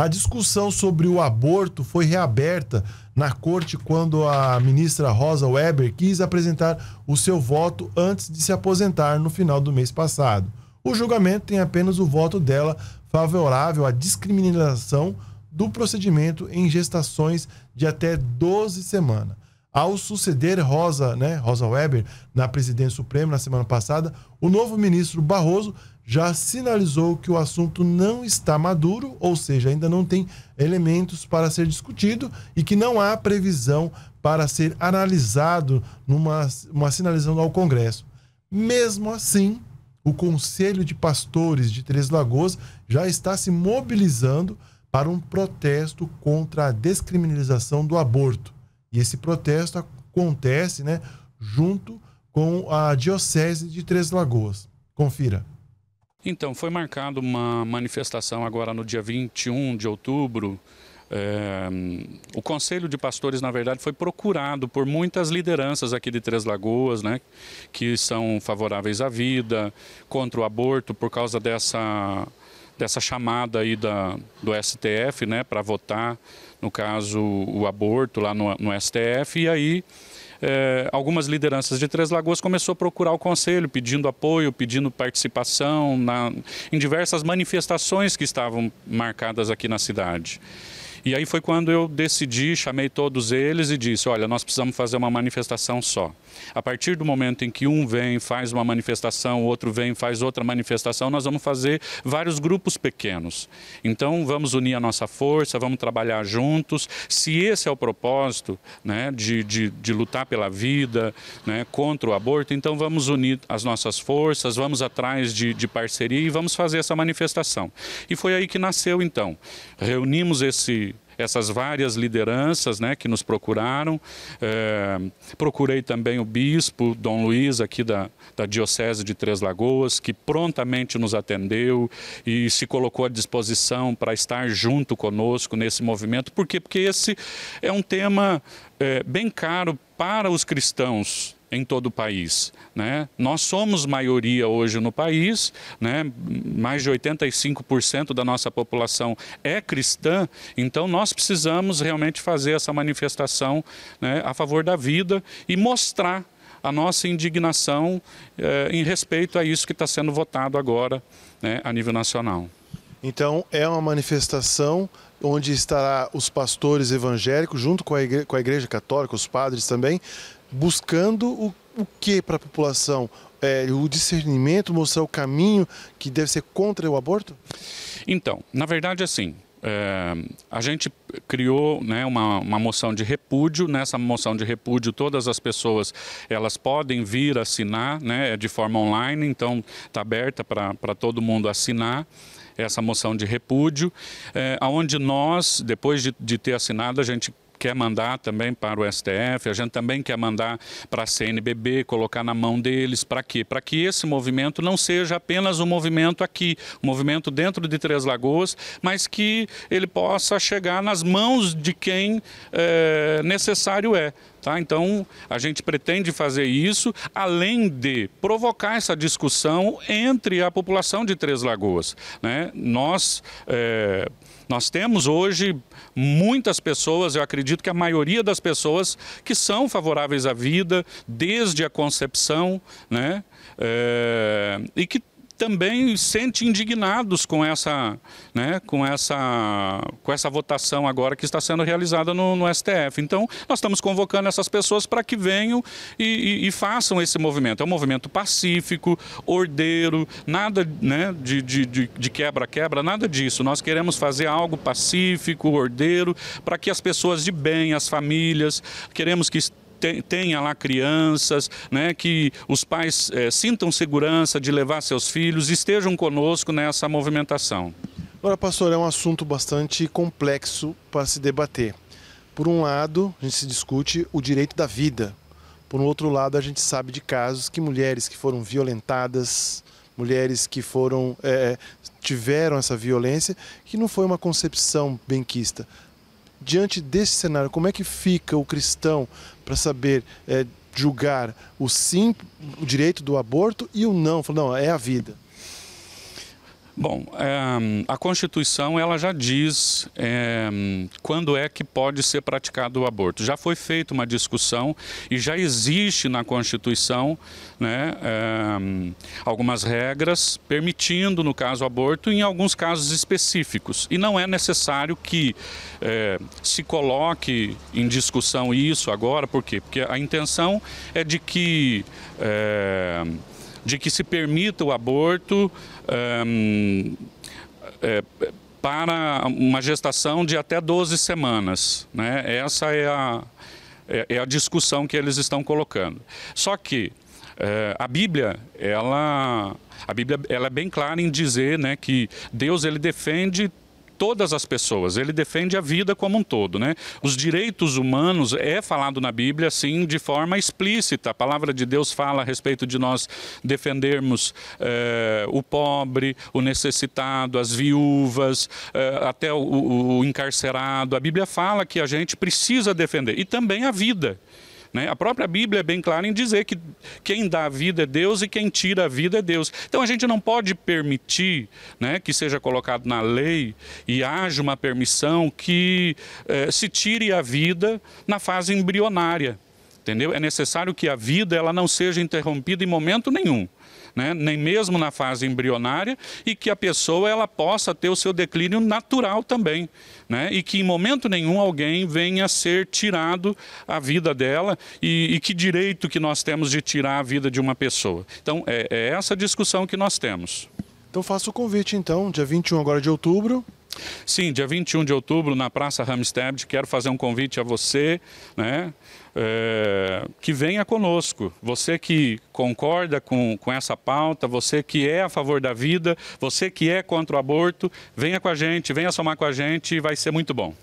A discussão sobre o aborto foi reaberta na corte quando a ministra Rosa Weber quis apresentar o seu voto antes de se aposentar no final do mês passado. O julgamento tem apenas o voto dela favorável à discriminação do procedimento em gestações de até 12 semanas ao suceder Rosa, né, Rosa Weber na presidência suprema na semana passada, o novo ministro Barroso já sinalizou que o assunto não está maduro, ou seja, ainda não tem elementos para ser discutido e que não há previsão para ser analisado numa uma sinalização ao Congresso. Mesmo assim, o Conselho de Pastores de Três Lagoas já está se mobilizando para um protesto contra a descriminalização do aborto. E esse protesto acontece né, junto com a Diocese de Três Lagoas. Confira. Então, foi marcada uma manifestação agora no dia 21 de outubro. É, o Conselho de Pastores, na verdade, foi procurado por muitas lideranças aqui de Três Lagoas, né, que são favoráveis à vida, contra o aborto, por causa dessa, dessa chamada aí da, do STF né, para votar no caso o aborto lá no, no STF, e aí é, algumas lideranças de Três Lagoas começou a procurar o conselho, pedindo apoio, pedindo participação na, em diversas manifestações que estavam marcadas aqui na cidade. E aí foi quando eu decidi, chamei todos eles e disse: olha, nós precisamos fazer uma manifestação só. A partir do momento em que um vem faz uma manifestação, o outro vem faz outra manifestação, nós vamos fazer vários grupos pequenos. Então vamos unir a nossa força, vamos trabalhar juntos. Se esse é o propósito né, de, de, de lutar pela vida, né, contra o aborto, então vamos unir as nossas forças, vamos atrás de, de parceria e vamos fazer essa manifestação. E foi aí que nasceu então. Reunimos esse essas várias lideranças né, que nos procuraram. É, procurei também o bispo Dom Luiz, aqui da, da Diocese de Três Lagoas, que prontamente nos atendeu e se colocou à disposição para estar junto conosco nesse movimento. Por quê? Porque esse é um tema é, bem caro para os cristãos em todo o país. Né? Nós somos maioria hoje no país, né? mais de 85% da nossa população é cristã, então nós precisamos realmente fazer essa manifestação né, a favor da vida e mostrar a nossa indignação eh, em respeito a isso que está sendo votado agora né, a nível nacional. Então, é uma manifestação onde estará os pastores evangélicos, junto com a, igreja, com a igreja Católica, os padres também, buscando o, o que para a população? É, o discernimento, mostrar o caminho que deve ser contra o aborto? Então, na verdade, assim, é, a gente criou né, uma, uma, moção de repúdio. Nessa moção de repúdio, todas as pessoas elas podem vir assinar né, é de forma online, então está aberta para todo mundo assinar essa moção de repúdio, é, onde nós, depois de, de ter assinado, a gente quer mandar também para o STF, a gente também quer mandar para a CNBB, colocar na mão deles, para quê? Para que esse movimento não seja apenas um movimento aqui, um movimento dentro de Três Lagoas, mas que ele possa chegar nas mãos de quem é, necessário é. Tá? Então, a gente pretende fazer isso, além de provocar essa discussão entre a população de Três Lagoas. Né? Nós, é, nós temos hoje muitas pessoas, eu acredito que a maioria das pessoas que são favoráveis à vida desde a concepção né? É, e que também sente indignados com essa, né, com essa, com essa votação agora que está sendo realizada no, no STF. Então, nós estamos convocando essas pessoas para que venham e, e, e, façam esse movimento. É um movimento pacífico, ordeiro, nada né, de, de, de quebra-quebra, nada disso. Nós queremos fazer algo pacífico, ordeiro, para que as pessoas de bem, as famílias, queremos que tenha lá crianças, né, que os pais é, sintam segurança de levar seus filhos, estejam conosco nessa movimentação. Agora, pastor, é um assunto bastante complexo para se debater. Por um lado, a gente se discute o direito da vida. Por um outro lado, a gente sabe de casos que mulheres que foram violentadas, mulheres que foram é, tiveram essa violência, que não foi uma concepção benquista diante desse cenário, como é que fica o cristão para saber é, julgar o sim, o direito do aborto e o não? Falar, não, é a vida. Bom, eh, a Constituição ela já diz é, quando é que pode ser praticado o aborto. Já foi feita uma discussão e já existe na Constituição né, é, algumas regras permitindo, no caso, aborto em alguns casos específicos. E não é necessário que é, se coloque em discussão isso agora, por quê? Porque a intenção é de que de que se permita o aborto um, é, para uma gestação de até 12 semanas. Né? Essa é a, é, é a discussão que eles estão colocando. Só que é, a Bíblia, ela, a Bíblia ela é bem clara em dizer né, que Deus ele defende todas as pessoas, ele defende a vida como um todo. Né? Os direitos humanos é falado na Bíblia, assim, de forma explícita. A palavra de Deus fala a respeito de nós defendermos eh, o pobre, o necessitado, as viúvas, eh, até o, o, o encarcerado. A Bíblia fala que a gente precisa defender, e também a vida. Né? A própria Bíblia é bem clara em dizer que quem dá a vida é Deus e quem tira a vida é Deus. Então a gente não pode permitir né, que seja colocado na lei e haja uma permissão que eh, se tire a vida na fase embrionária entendeu? É necessário que a vida ela não seja interrompida em momento nenhum. Né? nem mesmo na fase embrionária, e que a pessoa ela possa ter o seu declínio natural também, né? e que em momento nenhum alguém venha ser tirado a vida dela e, e que direito que nós temos de tirar a vida de uma pessoa. Então é, é essa discussão que nós temos. Então faço o convite então, dia 21 agora de outubro, Sim, dia 21 de outubro, na Praça Hamstead, quero fazer um convite a você, né? É, que venha conosco. Você que concorda com, com essa pauta, você que é a favor da vida, você que é contra o aborto, venha com a gente, venha somar com a gente, vai ser muito bom.